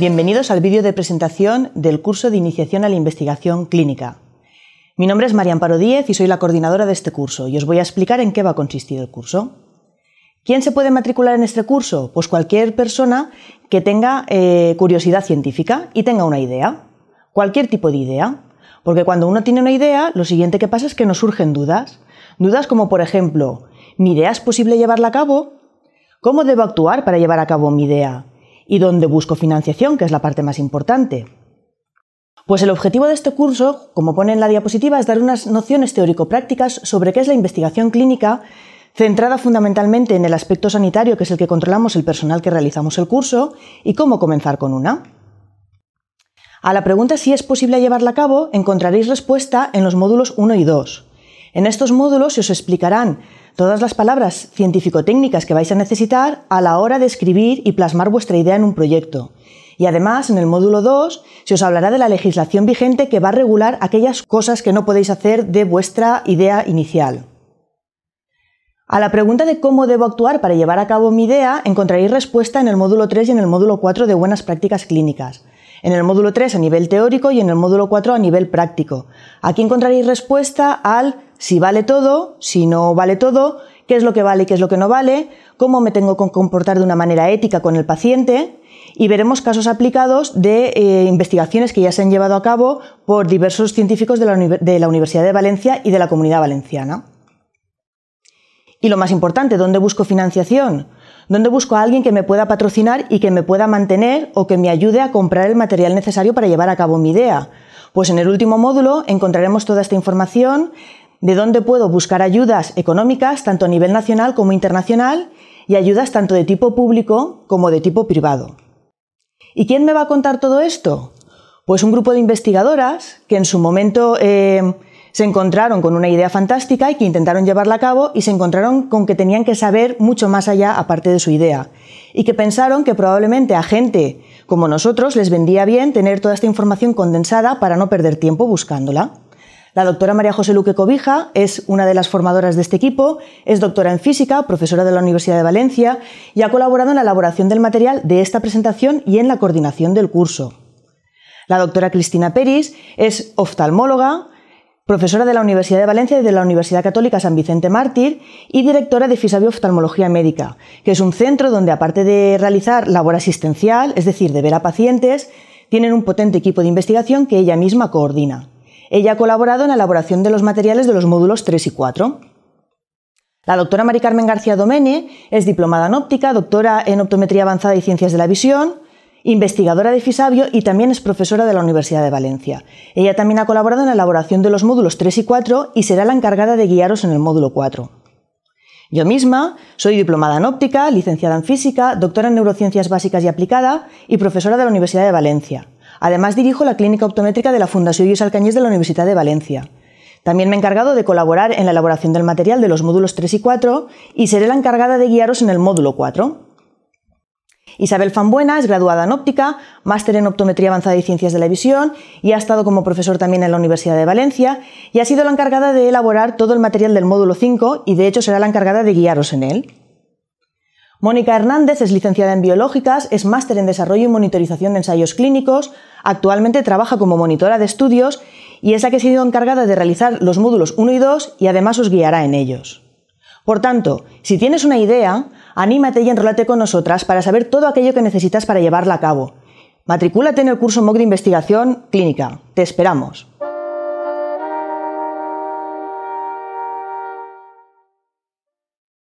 Bienvenidos al vídeo de presentación del curso de Iniciación a la Investigación Clínica. Mi nombre es María Amparo Díez y soy la coordinadora de este curso y os voy a explicar en qué va a consistir el curso. ¿Quién se puede matricular en este curso? Pues cualquier persona que tenga eh, curiosidad científica y tenga una idea, cualquier tipo de idea, porque cuando uno tiene una idea, lo siguiente que pasa es que nos surgen dudas, dudas como por ejemplo, ¿mi idea es posible llevarla a cabo? ¿Cómo debo actuar para llevar a cabo mi idea? ¿Y dónde busco financiación, que es la parte más importante? Pues el objetivo de este curso, como pone en la diapositiva, es dar unas nociones teórico-prácticas sobre qué es la investigación clínica, centrada fundamentalmente en el aspecto sanitario, que es el que controlamos el personal que realizamos el curso, y cómo comenzar con una. A la pregunta si es posible llevarla a cabo, encontraréis respuesta en los módulos 1 y 2. En estos módulos se os explicarán todas las palabras científico-técnicas que vais a necesitar a la hora de escribir y plasmar vuestra idea en un proyecto. Y además, en el módulo 2, se os hablará de la legislación vigente que va a regular aquellas cosas que no podéis hacer de vuestra idea inicial. A la pregunta de cómo debo actuar para llevar a cabo mi idea, encontraréis respuesta en el módulo 3 y en el módulo 4 de Buenas Prácticas Clínicas en el módulo 3 a nivel teórico y en el módulo 4 a nivel práctico. Aquí encontraréis respuesta al si vale todo, si no vale todo, qué es lo que vale y qué es lo que no vale, cómo me tengo que comportar de una manera ética con el paciente y veremos casos aplicados de eh, investigaciones que ya se han llevado a cabo por diversos científicos de la, de la Universidad de Valencia y de la Comunidad Valenciana. Y lo más importante, ¿dónde busco financiación? ¿Dónde busco a alguien que me pueda patrocinar y que me pueda mantener o que me ayude a comprar el material necesario para llevar a cabo mi idea. Pues en el último módulo encontraremos toda esta información de dónde puedo buscar ayudas económicas tanto a nivel nacional como internacional y ayudas tanto de tipo público como de tipo privado. ¿Y quién me va a contar todo esto? Pues un grupo de investigadoras que en su momento eh, se encontraron con una idea fantástica y que intentaron llevarla a cabo y se encontraron con que tenían que saber mucho más allá aparte de su idea y que pensaron que probablemente a gente como nosotros les vendía bien tener toda esta información condensada para no perder tiempo buscándola. La doctora María José Luque Cobija es una de las formadoras de este equipo, es doctora en física, profesora de la Universidad de Valencia y ha colaborado en la elaboración del material de esta presentación y en la coordinación del curso. La doctora Cristina Peris es oftalmóloga, profesora de la Universidad de Valencia y de la Universidad Católica San Vicente Mártir y directora de Fisabio Oftalmología Médica, que es un centro donde, aparte de realizar labor asistencial, es decir, de ver a pacientes, tienen un potente equipo de investigación que ella misma coordina. Ella ha colaborado en la elaboración de los materiales de los módulos 3 y 4. La doctora Mari Carmen García Domene es diplomada en óptica, doctora en optometría avanzada y ciencias de la visión, investigadora de Fisabio y también es profesora de la Universidad de Valencia. Ella también ha colaborado en la elaboración de los módulos 3 y 4 y será la encargada de guiaros en el módulo 4. Yo misma soy diplomada en óptica, licenciada en física, doctora en neurociencias básicas y aplicada y profesora de la Universidad de Valencia. Además dirijo la clínica optométrica de la Fundación Luis Alcañiz de la Universidad de Valencia. También me he encargado de colaborar en la elaboración del material de los módulos 3 y 4 y seré la encargada de guiaros en el módulo 4. Isabel Fambuena es graduada en óptica, máster en optometría avanzada y ciencias de la visión y ha estado como profesor también en la Universidad de Valencia y ha sido la encargada de elaborar todo el material del módulo 5 y de hecho será la encargada de guiaros en él. Mónica Hernández es licenciada en biológicas, es máster en desarrollo y monitorización de ensayos clínicos, actualmente trabaja como monitora de estudios y es la que ha sido encargada de realizar los módulos 1 y 2 y además os guiará en ellos. Por tanto, si tienes una idea, Anímate y enrolate con nosotras para saber todo aquello que necesitas para llevarla a cabo. Matricúlate en el curso MOOC de Investigación Clínica. Te esperamos.